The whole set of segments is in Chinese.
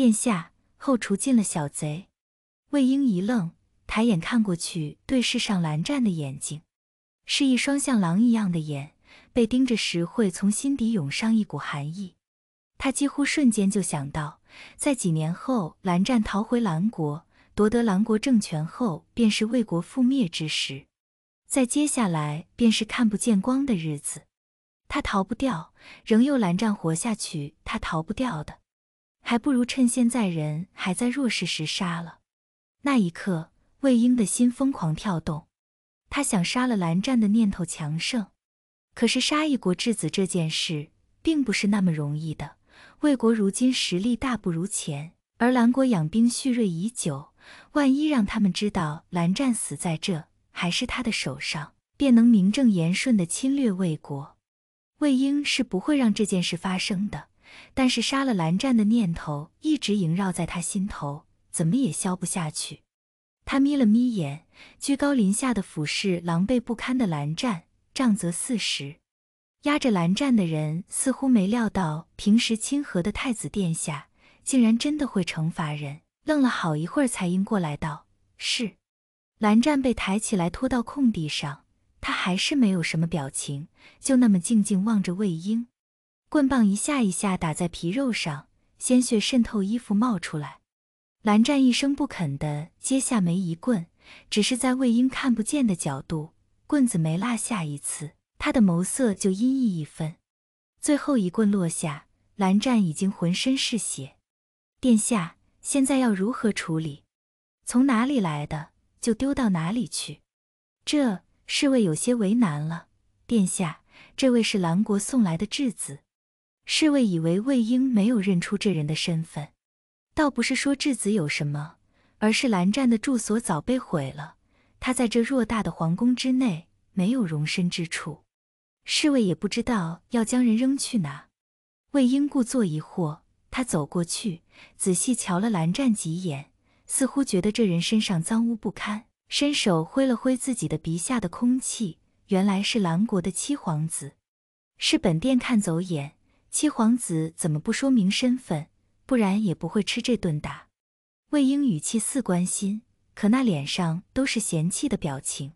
殿下，后厨进了小贼。魏婴一愣，抬眼看过去，对视上蓝湛的眼睛，是一双像狼一样的眼，被盯着时会从心底涌上一股寒意。他几乎瞬间就想到，在几年后蓝湛逃回蓝国，夺得蓝国政权后，便是魏国覆灭之时。在接下来，便是看不见光的日子。他逃不掉，仍由蓝湛活下去，他逃不掉的。还不如趁现在人还在弱势时杀了。那一刻，魏婴的心疯狂跳动，他想杀了蓝湛的念头强盛。可是杀一国质子这件事并不是那么容易的。魏国如今实力大不如前，而蓝国养兵蓄锐已久，万一让他们知道蓝湛死在这还是他的手上，便能名正言顺的侵略魏国。魏婴是不会让这件事发生的。但是杀了蓝湛的念头一直萦绕在他心头，怎么也消不下去。他眯了眯眼，居高临下的俯视狼狈不堪的蓝湛，杖责四十。压着蓝湛的人似乎没料到平时亲和的太子殿下竟然真的会惩罚人，愣了好一会儿才应过来道：“是。”蓝湛被抬起来拖到空地上，他还是没有什么表情，就那么静静望着魏婴。棍棒一下一下打在皮肉上，鲜血渗透衣服冒出来。蓝湛一声不肯地接下每一棍，只是在魏婴看不见的角度，棍子没落下一次，他的眸色就阴翳一分。最后一棍落下，蓝湛已经浑身是血。殿下，现在要如何处理？从哪里来的就丢到哪里去。这侍卫有些为难了。殿下，这位是蓝国送来的质子。侍卫以为魏婴没有认出这人的身份，倒不是说质子有什么，而是蓝湛的住所早被毁了，他在这偌大的皇宫之内没有容身之处。侍卫也不知道要将人扔去哪。魏婴故作疑惑，他走过去仔细瞧了蓝湛几眼，似乎觉得这人身上脏污不堪，伸手挥了挥自己的鼻下的空气，原来是蓝国的七皇子，是本殿看走眼。七皇子怎么不说明身份？不然也不会吃这顿打。魏婴语气似关心，可那脸上都是嫌弃的表情。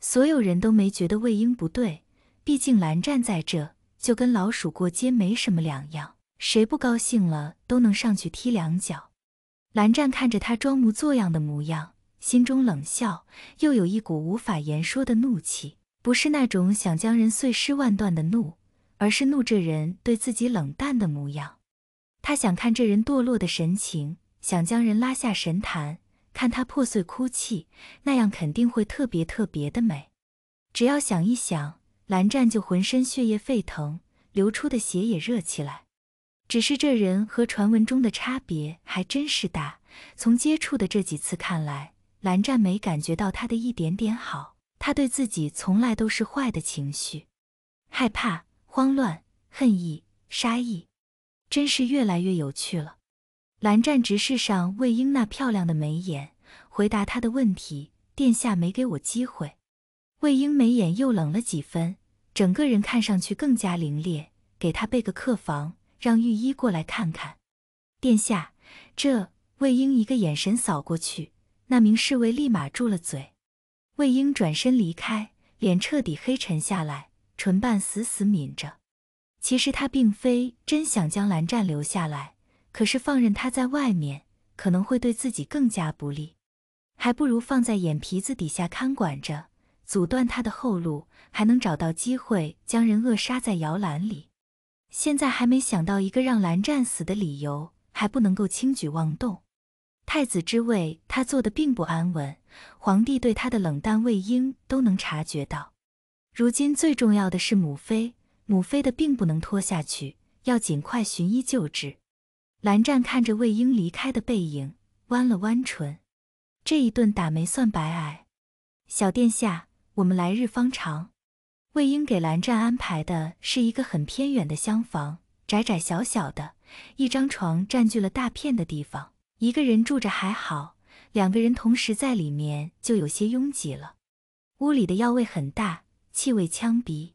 所有人都没觉得魏婴不对，毕竟蓝湛在这就跟老鼠过街没什么两样，谁不高兴了都能上去踢两脚。蓝湛看着他装模作样的模样，心中冷笑，又有一股无法言说的怒气，不是那种想将人碎尸万段的怒。而是怒这人对自己冷淡的模样，他想看这人堕落的神情，想将人拉下神坛，看他破碎哭泣，那样肯定会特别特别的美。只要想一想，蓝湛就浑身血液沸腾，流出的血也热起来。只是这人和传闻中的差别还真是大，从接触的这几次看来，蓝湛没感觉到他的一点点好，他对自己从来都是坏的情绪，害怕。慌乱、恨意、杀意，真是越来越有趣了。蓝湛直视上魏婴那漂亮的眉眼，回答他的问题：“殿下没给我机会。”魏婴眉眼又冷了几分，整个人看上去更加凌冽。给他备个客房，让御医过来看看。殿下，这……魏婴一个眼神扫过去，那名侍卫立马住了嘴。魏婴转身离开，脸彻底黑沉下来。唇瓣死死抿着，其实他并非真想将蓝湛留下来，可是放任他在外面，可能会对自己更加不利，还不如放在眼皮子底下看管着，阻断他的后路，还能找到机会将人扼杀在摇篮里。现在还没想到一个让蓝湛死的理由，还不能够轻举妄动。太子之位，他坐的并不安稳，皇帝对他的冷淡，魏婴都能察觉到。如今最重要的是母妃，母妃的病不能拖下去，要尽快寻医救治。蓝湛看着魏婴离开的背影，弯了弯唇。这一顿打没算白挨。小殿下，我们来日方长。魏婴给蓝湛安排的是一个很偏远的厢房，窄窄小小的，一张床占据了大片的地方。一个人住着还好，两个人同时在里面就有些拥挤了。屋里的药味很大。气味呛鼻。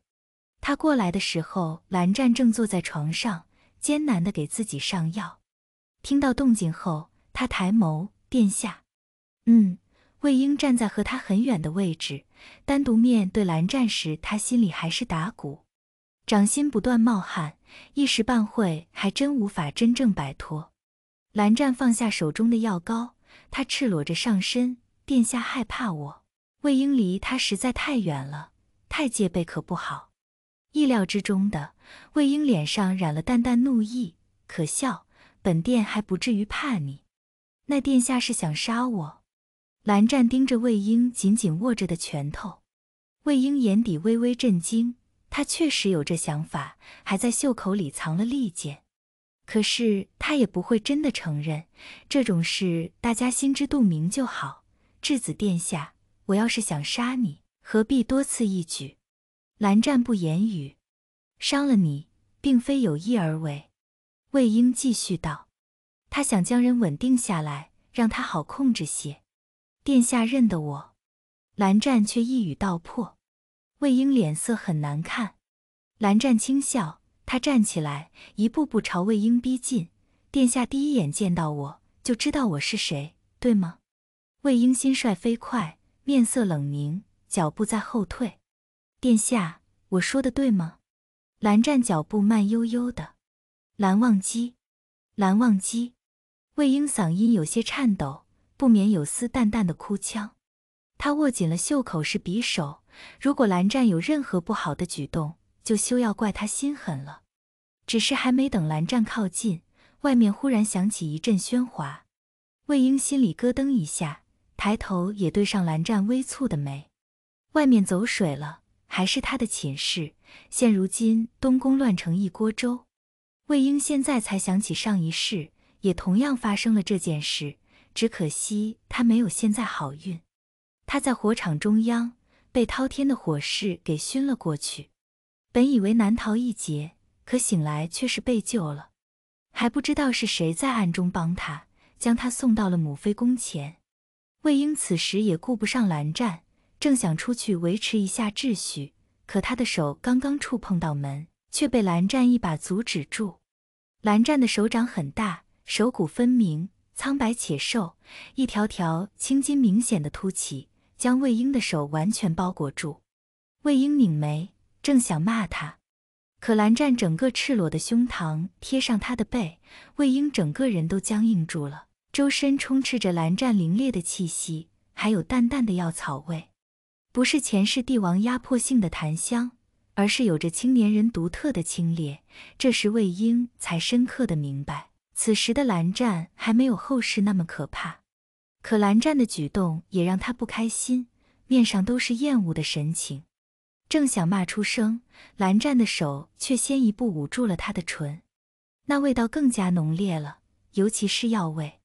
他过来的时候，蓝湛正坐在床上，艰难地给自己上药。听到动静后，他抬眸：“殿下。”“嗯。”魏婴站在和他很远的位置，单独面对蓝湛时，他心里还是打鼓，掌心不断冒汗，一时半会还真无法真正摆脱。蓝湛放下手中的药膏，他赤裸着上身：“殿下害怕我？”魏婴离他实在太远了。太戒备可不好。意料之中的，魏婴脸上染了淡淡怒意。可笑，本殿还不至于怕你。那殿下是想杀我？蓝湛盯着魏婴紧紧握着的拳头。魏婴眼底微微震惊，他确实有这想法，还在袖口里藏了利剑。可是他也不会真的承认。这种事大家心知肚明就好。质子殿下，我要是想杀你。何必多此一举？蓝湛不言语，伤了你，并非有意而为。魏婴继续道：“他想将人稳定下来，让他好控制些。”殿下认得我，蓝湛却一语道破。魏婴脸色很难看。蓝湛轻笑，他站起来，一步步朝魏婴逼近。“殿下第一眼见到我就知道我是谁，对吗？”魏婴心率飞快，面色冷凝。脚步在后退，殿下，我说的对吗？蓝湛脚步慢悠悠的，蓝忘机，蓝忘机，魏婴嗓音有些颤抖，不免有丝淡淡的哭腔。他握紧了袖口是匕首，如果蓝湛有任何不好的举动，就休要怪他心狠了。只是还没等蓝湛靠近，外面忽然响起一阵喧哗，魏婴心里咯噔一下，抬头也对上蓝湛微蹙的眉。外面走水了，还是他的寝室。现如今东宫乱成一锅粥，魏婴现在才想起上一世也同样发生了这件事，只可惜他没有现在好运。他在火场中央被滔天的火势给熏了过去，本以为难逃一劫，可醒来却是被救了，还不知道是谁在暗中帮他，将他送到了母妃宫前。魏婴此时也顾不上蓝湛。正想出去维持一下秩序，可他的手刚刚触碰到门，却被蓝湛一把阻止住。蓝湛的手掌很大，手骨分明，苍白且瘦，一条条青筋明显的凸起，将魏婴的手完全包裹住。魏婴拧眉，正想骂他，可蓝湛整个赤裸的胸膛贴上他的背，魏婴整个人都僵硬住了，周身充斥着蓝湛凌冽的气息，还有淡淡的药草味。不是前世帝王压迫性的檀香，而是有着青年人独特的清冽。这时魏婴才深刻的明白，此时的蓝湛还没有后世那么可怕。可蓝湛的举动也让他不开心，面上都是厌恶的神情。正想骂出声，蓝湛的手却先一步捂住了他的唇。那味道更加浓烈了，尤其是药味。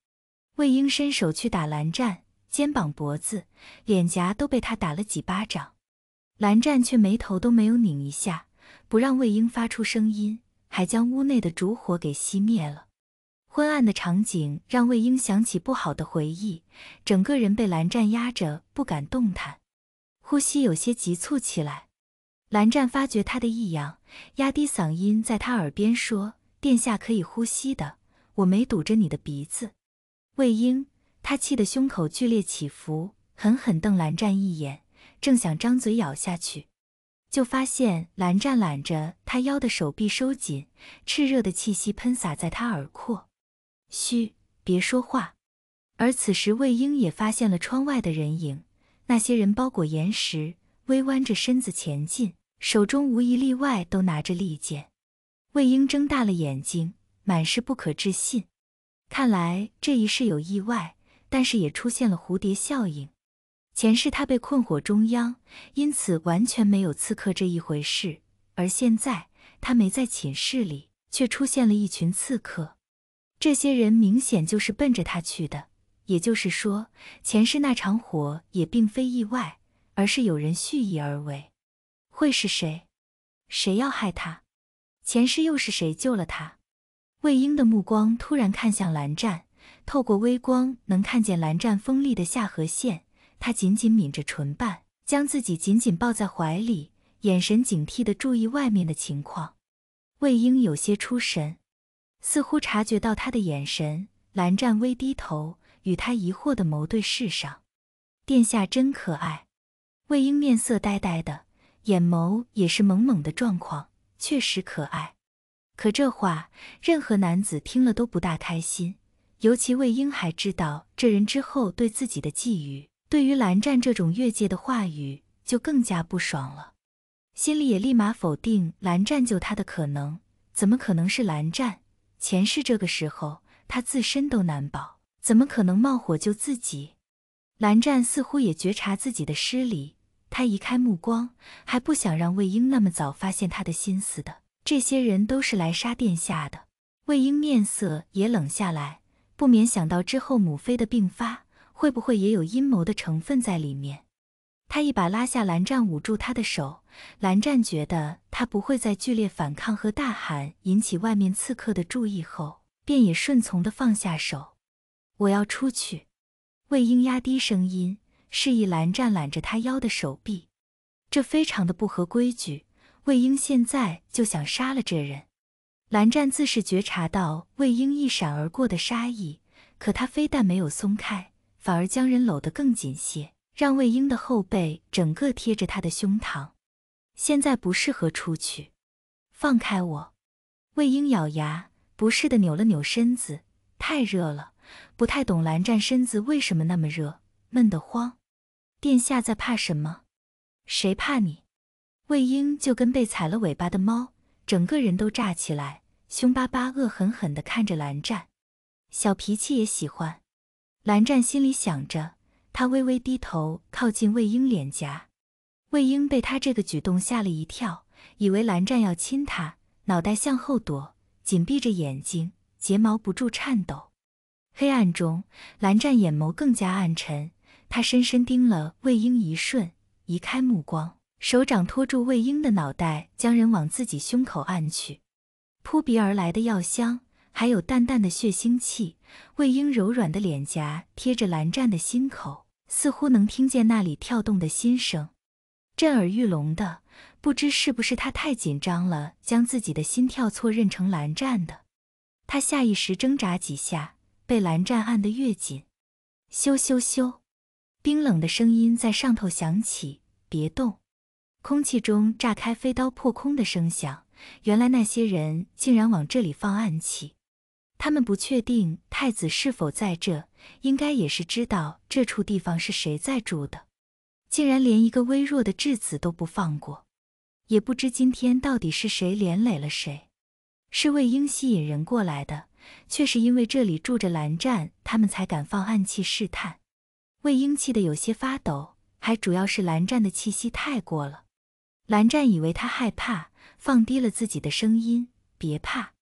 魏婴伸手去打蓝湛。肩膀、脖子、脸颊都被他打了几巴掌，蓝湛却眉头都没有拧一下，不让魏婴发出声音，还将屋内的烛火给熄灭了。昏暗的场景让魏婴想起不好的回忆，整个人被蓝湛压着不敢动弹，呼吸有些急促起来。蓝湛发觉他的异样，压低嗓音在他耳边说：“殿下可以呼吸的，我没堵着你的鼻子。”魏婴。他气得胸口剧烈起伏，狠狠瞪蓝湛一眼，正想张嘴咬下去，就发现蓝湛揽着他腰的手臂收紧，炽热的气息喷洒在他耳廓，“嘘，别说话。”而此时，魏婴也发现了窗外的人影，那些人包裹岩石，微弯着身子前进，手中无一例外都拿着利剑。魏婴睁大了眼睛，满是不可置信。看来这一世有意外。但是也出现了蝴蝶效应。前世他被困火中央，因此完全没有刺客这一回事。而现在他没在寝室里，却出现了一群刺客。这些人明显就是奔着他去的。也就是说，前世那场火也并非意外，而是有人蓄意而为。会是谁？谁要害他？前世又是谁救了他？魏婴的目光突然看向蓝湛。透过微光，能看见蓝湛锋利的下颌线。他紧紧抿着唇瓣，将自己紧紧抱在怀里，眼神警惕地注意外面的情况。魏婴有些出神，似乎察觉到他的眼神，蓝湛微低头，与他疑惑的眸对视上。殿下真可爱。魏婴面色呆呆的，眼眸也是懵懵的状况，确实可爱。可这话，任何男子听了都不大开心。尤其魏婴还知道这人之后对自己的寄语，对于蓝湛这种越界的话语就更加不爽了，心里也立马否定蓝湛救他的可能，怎么可能是蓝湛？前世这个时候他自身都难保，怎么可能冒火救自己？蓝湛似乎也觉察自己的失礼，他移开目光，还不想让魏婴那么早发现他的心思的。这些人都是来杀殿下的。魏婴面色也冷下来。不免想到之后母妃的病发会不会也有阴谋的成分在里面？他一把拉下蓝湛，捂住他的手。蓝湛觉得他不会在剧烈反抗和大喊，引起外面刺客的注意后，便也顺从的放下手。我要出去。魏婴压低声音，示意蓝湛揽着他腰的手臂。这非常的不合规矩。魏婴现在就想杀了这人。蓝湛自是觉察到魏婴一闪而过的杀意，可他非但没有松开，反而将人搂得更紧些，让魏婴的后背整个贴着他的胸膛。现在不适合出去，放开我！魏婴咬牙，不适的扭了扭身子。太热了，不太懂蓝湛身子为什么那么热，闷得慌。殿下在怕什么？谁怕你？魏婴就跟被踩了尾巴的猫，整个人都炸起来。凶巴巴、恶狠狠地看着蓝湛，小脾气也喜欢。蓝湛心里想着，他微微低头靠近魏婴脸颊，魏婴被他这个举动吓了一跳，以为蓝湛要亲他，脑袋向后躲，紧闭着眼睛，睫毛不住颤抖。黑暗中，蓝湛眼眸更加暗沉，他深深盯了魏婴一瞬，移开目光，手掌托住魏婴的脑袋，将人往自己胸口按去。扑鼻而来的药香，还有淡淡的血腥气。魏婴柔软的脸颊贴着蓝湛的心口，似乎能听见那里跳动的心声，震耳欲聋的。不知是不是他太紧张了，将自己的心跳错认成蓝湛的。他下意识挣扎几下，被蓝湛按得越紧。咻咻咻，冰冷的声音在上头响起：“别动！”空气中炸开飞刀破空的声响。原来那些人竟然往这里放暗器，他们不确定太子是否在这，应该也是知道这处地方是谁在住的，竟然连一个微弱的质子都不放过。也不知今天到底是谁连累了谁，是魏婴吸引人过来的，却是因为这里住着蓝湛，他们才敢放暗器试探。魏婴气得有些发抖，还主要是蓝湛的气息太过了。蓝湛以为他害怕。放低了自己的声音，别怕。